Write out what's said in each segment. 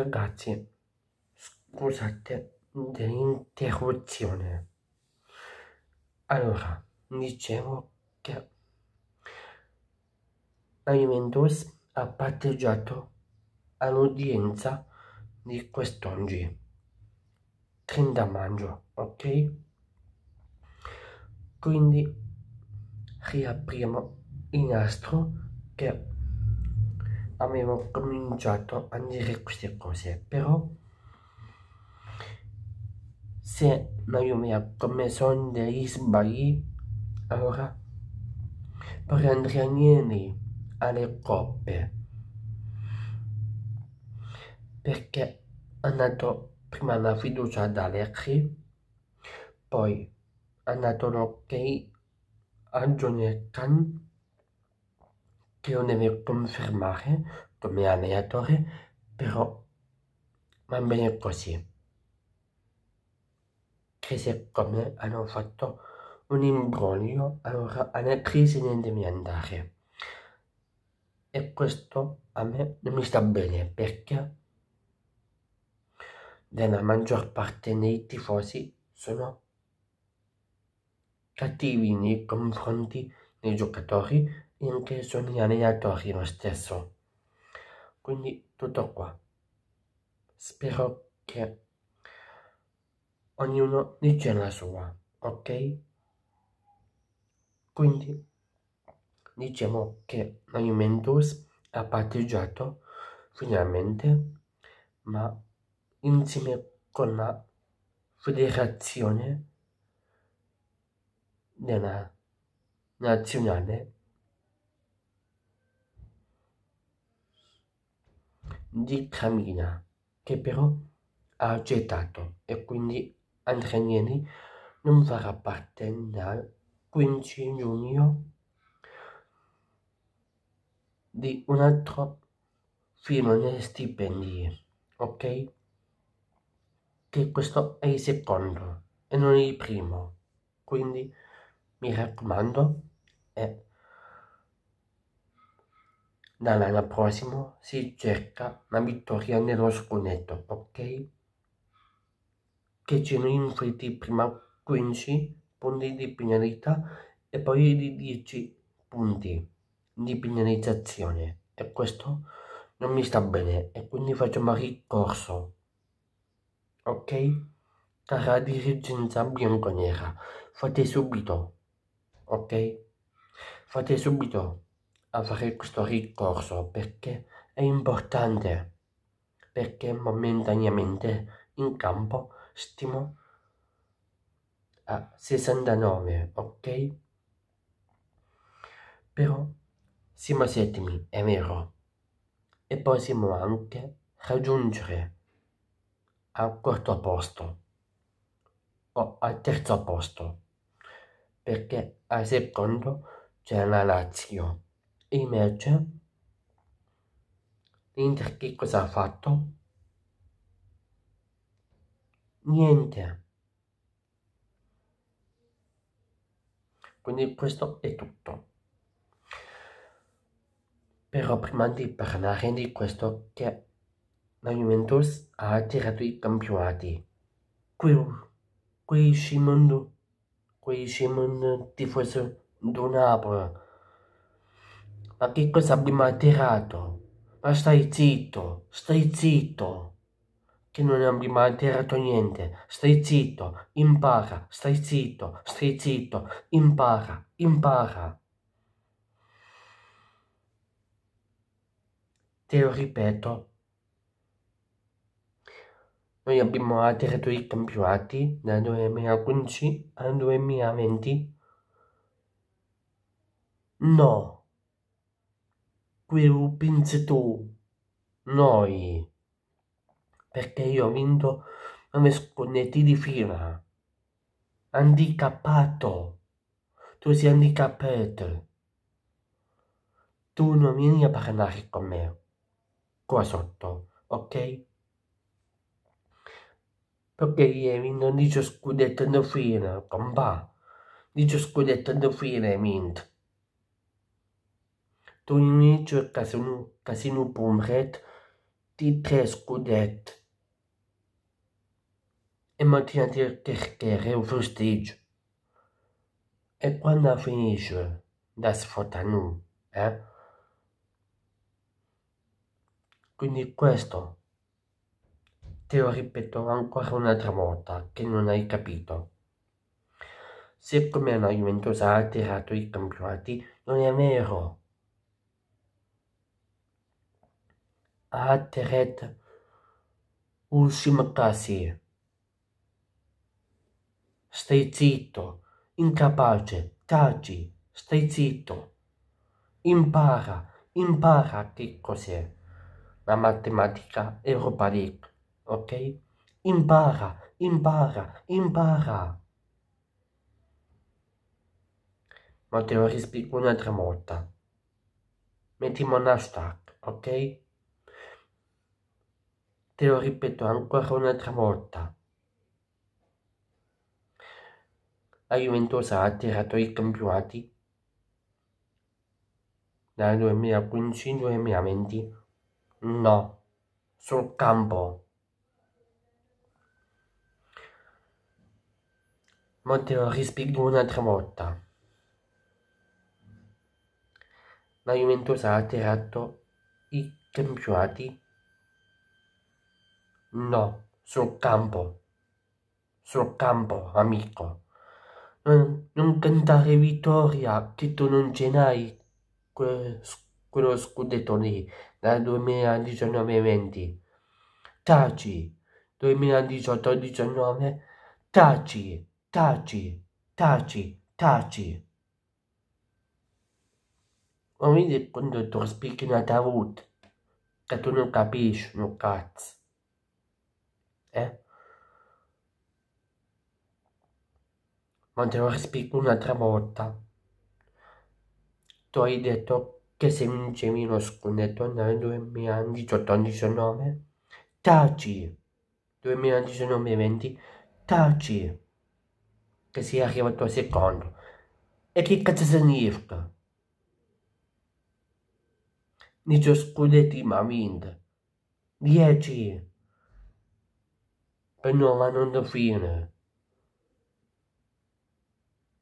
Ragazzi, scusate dell'interruzione. Allora, dicevo che la Juventus ha patteggiato all'udienza di quest'oggi, 30 maggio, ok? Quindi riapriamo il nastro che avevo cominciato a dire queste cose però se non mi ha commesso degli sbagli allora prendere niente alle coppe perché ha dato prima la fiducia ad Alexi poi ha dato l'ok a Johnny Khan Dio deve confermare come allenatore, però va bene così. Che se come hanno fatto un imbroglio, allora alla crisi ne devi andare. E questo a me non mi sta bene perché della maggior parte dei tifosi sono cattivi nei confronti dei giocatori intenzioni nel tuo arrivo stesso. Quindi tutto qua. Spero che ognuno dice la sua, ok? Quindi diciamo che la Juventus ha patteggiato finalmente, ma insieme con la federazione della nazionale di Camina, che però ha accettato e quindi Andrea Neri non farà parte dal 15 giugno di un altro filone stipendi, ok? Che questo è il secondo e non il primo, quindi mi raccomando e dall'anno prossimo si cerca la vittoria nello scudetto, ok? Che ci inflitti prima 15 punti di penalità e poi di 10 punti di penalizzazione e questo non mi sta bene e quindi facciamo ricorso. Ok? Cara dirigenza bianconera, fate subito. Ok? Fate subito avrei questo ricorso perché è importante, perché momentaneamente in campo stimo a 69, ok? Però siamo settimi, è vero, e possiamo anche raggiungere al quarto posto o al terzo posto, perché al secondo c'è la Lazio invece l'Inter che cosa ha fatto? Niente. Quindi questo è tutto. Però prima di parlare di questo che la Juventus ha tirato i campionati, qui, qui Simon, qui Simon tifoso di Napoli ma che cosa abbiamo alterato? Ma stai zitto, stai zitto. Che non abbiamo alterato niente. Stai zitto, impara, stai zitto, stai zitto, impara, impara. Te lo ripeto. Noi abbiamo alterato i campionati dal 2015 al 2020. No queu pensi tu, noi, perché io ho vinto a mesconetti di fila. Handicappato, tu sei handicappato. Tu non vieni a parlare con me, qua sotto, ok? Perché ieri non dice scudetto da fine, compa. Dice scudetto di fila, mint tu inizio Casino, Casino Pomret di tre scudetti e mattina a chiacchiere un festeggio. E quando finisce da sfottarlo, eh? Quindi questo te lo ripeto ancora un'altra volta che non hai capito. Siccome la Juventus ha tirato i campionati, non è vero. Ateret Ushimkasi. Stai zitto, incapace, taci, stai zitto. Impara, impara che cos'è la matematica europaica, ok? Impara, impara, impara. Ma te lo rispiego un'altra volta. Mettiamo un hashtag, ok? Te lo ripeto ancora un'altra volta. La Juventus ha tirato i campionati dal 2015-2020? No, sul campo. Ma te lo rispiego un'altra volta. La Juventus ha tirato i campionati No, sul campo. Sul campo, amico. Non, non cantare vittoria, che tu non ce n'hai que, quello scudetto lì, dal 2019-20. Taci. 2018-19. Taci, taci, taci, taci. Ma vedi quando tu spieghi una tavut, che tu non capisci, no cazzo eh? Ma te lo spiego un'altra volta. Tu hai detto che sei un gemino scudetto nel 2018-19? Taci! 2019-20? Taci! Che sei arrivato al secondo. E che cazzo significa? Nicio scudetti ma vinto. 10 per Penovanın da fine.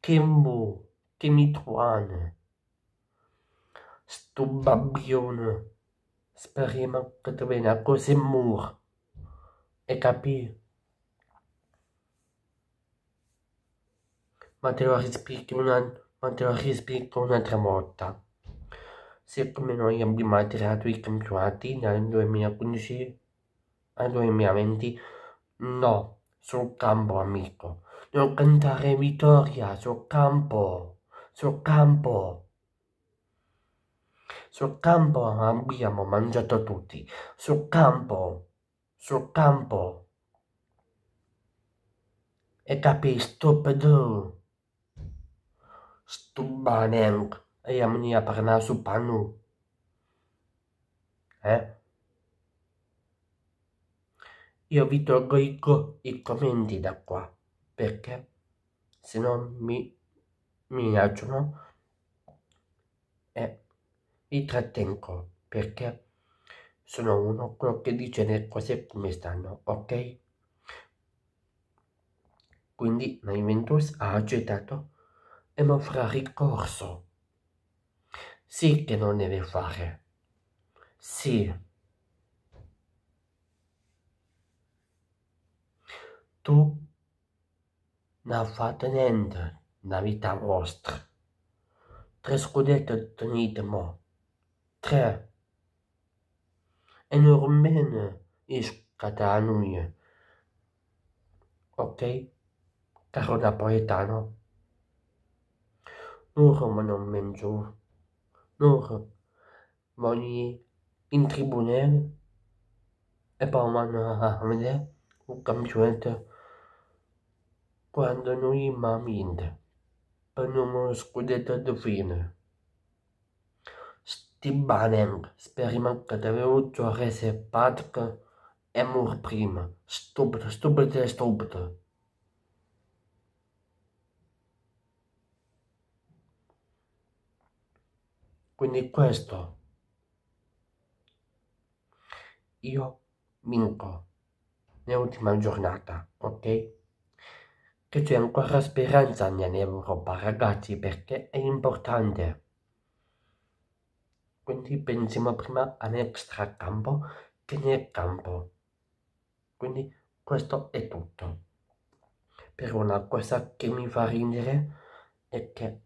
che mi Timituane. Sto babbione. Speriamo che tu venga così mur. E capì? Ma te lo rispiego una, ma te lo rispiego un'altra volta. Se come noi abbiamo tirato i campionati dal 2015 al 2020, No, sul campo, amico. Non cantare vittoria, sul campo, sul campo. Sul campo abbiamo mangiato tutti, sul campo, sul campo. E capi stupido. Stubaneng, e amnia parna su panu. Eh? Io vi tolgo i, co i commenti da qua perché se no mi, mi piacciono e eh, li trattengo perché sono uno quello che dice le cose come stanno, ok? Quindi la Juventus ha accettato e mi farà ricorso. Sì che non deve fare. Sì. tu n-a fatto niente na vita vostra. Tre scudetti tenitemo. Tre. E non rimane iscatanui. Ok? Caro napoletano. Non ma non mangio. Non. Voglio in tribunale e poi mi hanno a vedere un campione quando noi per numero scudetto di fine. Stibaneng sperimentate uccio rese padre e mur prima. stupido e stupido. Quindi questo. Io vinco nell'ultima giornata, ok? che c'è ancora speranza nell'Europa, ragazzi, perché è importante. Quindi pensiamo prima all'extracampo che nel campo. Quindi questo è tutto. Per una cosa che mi fa ridere è che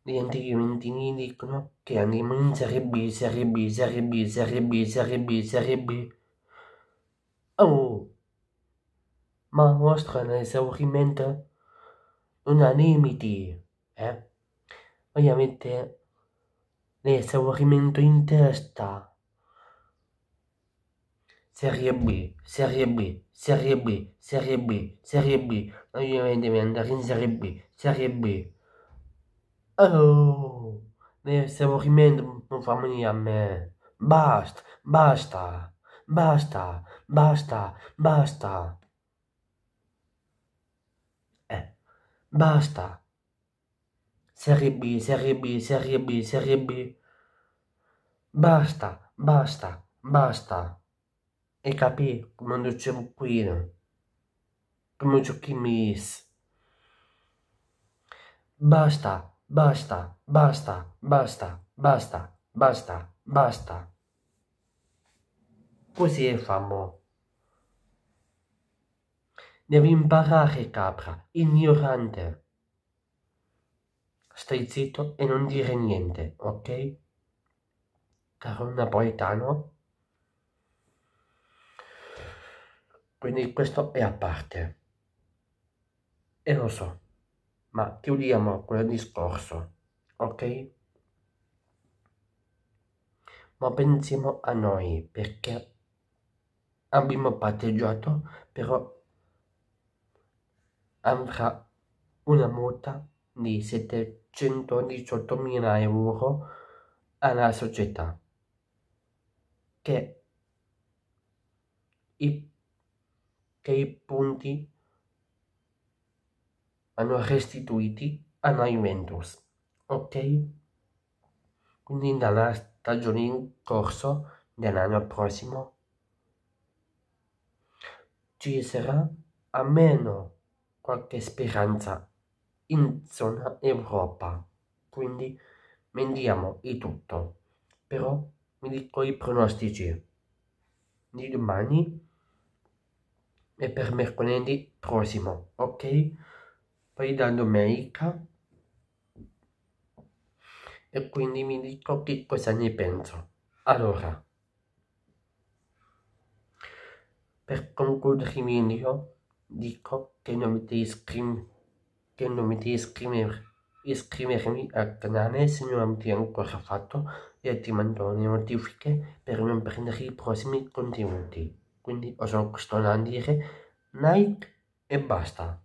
gli antigiuventini dicono che andiamo in Serie B, Serie B, Serie B, Serie B, Serie B, Serie B. Oh! mostram seu rimento unanimity, eh? Ovviamente nel esaurimento in testa. Serie B, Série B, Série B, Série B, Série B. Ovviamente mi andare em Série B, Série B. Oh, nel esaurimento não fa venire a me. Basta, basta, basta, basta, basta. Basta. Série B, Série B, Série B, Série B. Basta, basta, basta. E capi come dicevo qui, come giochi miss. Basta, basta, basta, basta, basta, basta, basta. Così è famoso. Devi imparare, capra, ignorante. Stai zitto e non dire niente, ok? Caro napoletano. Quindi questo è a parte. E lo so, ma chiudiamo quel discorso, ok? Ma pensiamo a noi perché abbiamo patteggiato, però avrà una multa di 718.000 euro alla società, che i, che i punti hanno restituiti alla Juventus. Ok? Quindi dalla stagione in corso dell'anno prossimo ci sarà a meno qualche speranza in zona Europa. Quindi vendiamo il tutto. Però mi dico i pronostici di domani e per mercoledì prossimo, ok? Poi da domenica e quindi mi dico che cosa ne penso. Allora, per concludere il video, dico che non mm. mi iscrivermi, che non mi iscrivermi, iscrivermi al canale se non l'avete ancora fatto e ti mando le notifiche per non prendere i prossimi contenuti. Quindi uso questo da dire like e basta.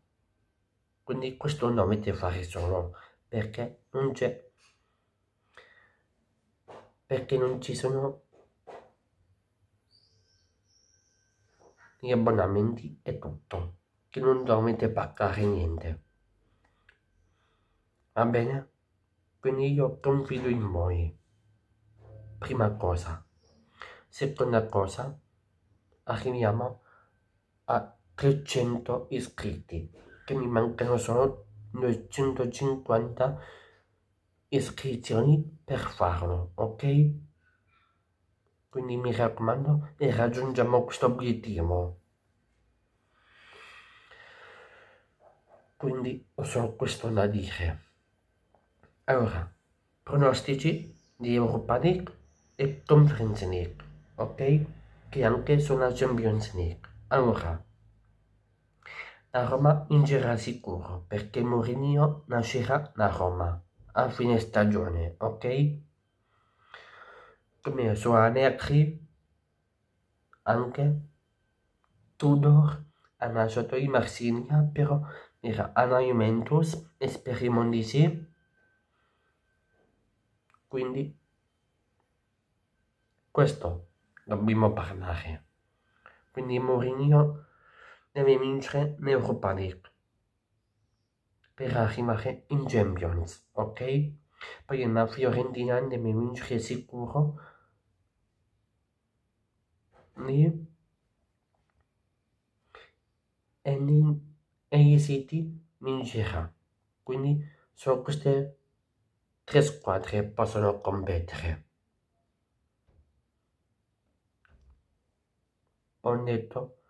Quindi questo non dovete fare solo perché non c'è perché non ci sono gli abbonamenti e tutto, che non dovete pagare niente. Va bene? Quindi io confido in voi. Prima cosa. Seconda cosa, arriviamo a 300 iscritti, che mi mancano solo 250 iscrizioni per farlo, ok? Quindi mi raccomando e raggiungiamo questo obiettivo. Quindi ho solo questo da dire. Allora, pronostici di Europa League e Conference League, ok? Che anche sulla Champions League. Allora, la Roma vincerà sicuro perché Mourinho nascerà da Roma a fine stagione, ok? Commissione ha anche Tudor ha nascito in Marsiglia però era alla Juventus e speriamo di sì quindi questo dobbiamo parlare quindi Mourinho deve vincere l'Europa League per arrivare in Champions ok? poi la Fiorentina deve vincere sicuro e New City Mingera. Quindi sono queste tre squadre che possono competere. Ho detto,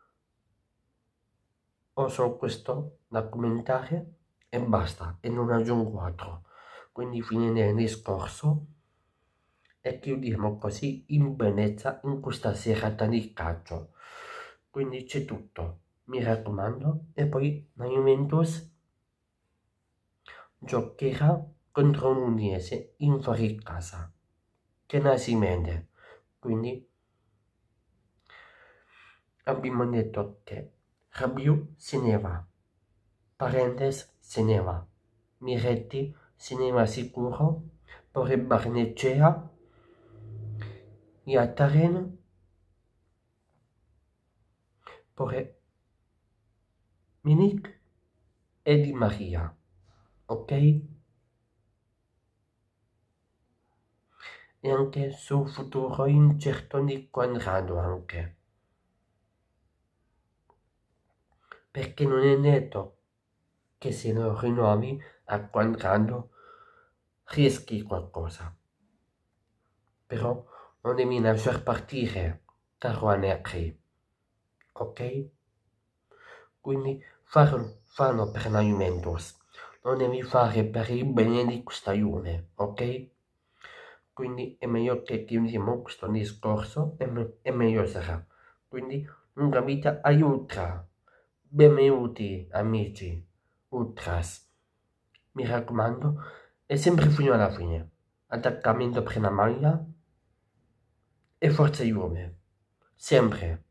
ho solo questo da commentare e basta, e non aggiungo altro. Quindi finire il discorso e chiudiamo così in bellezza in questa serata di calcio quindi c'è tutto mi raccomando e poi la Juventus giocherà contro l'Uniese in fuori casa che non si mente quindi abbiamo detto che Rabiu se ne va Parentes se ne va Miretti se ne va sicuro poi Barnecea yay terreno por Minik e di Maria, ok? E anche su futuro incerto di Conrado anche. Perché non è netto che se lo rinomi a Conrado rischi qualcosa. Però on est mina, je vais repartire da Juanequi. Ok? Quindi farlo, fanno per la Juventus. Lo devi fare per il bene di questa Juve, ok? Quindi è meglio che ti uniamo questo discorso e, me meglio sarà. Quindi lunga vita aiuta. Benvenuti amici, ultras. Mi raccomando, è sempre fino alla fine. Attaccamento per la maglia e forza di Juve, sempre.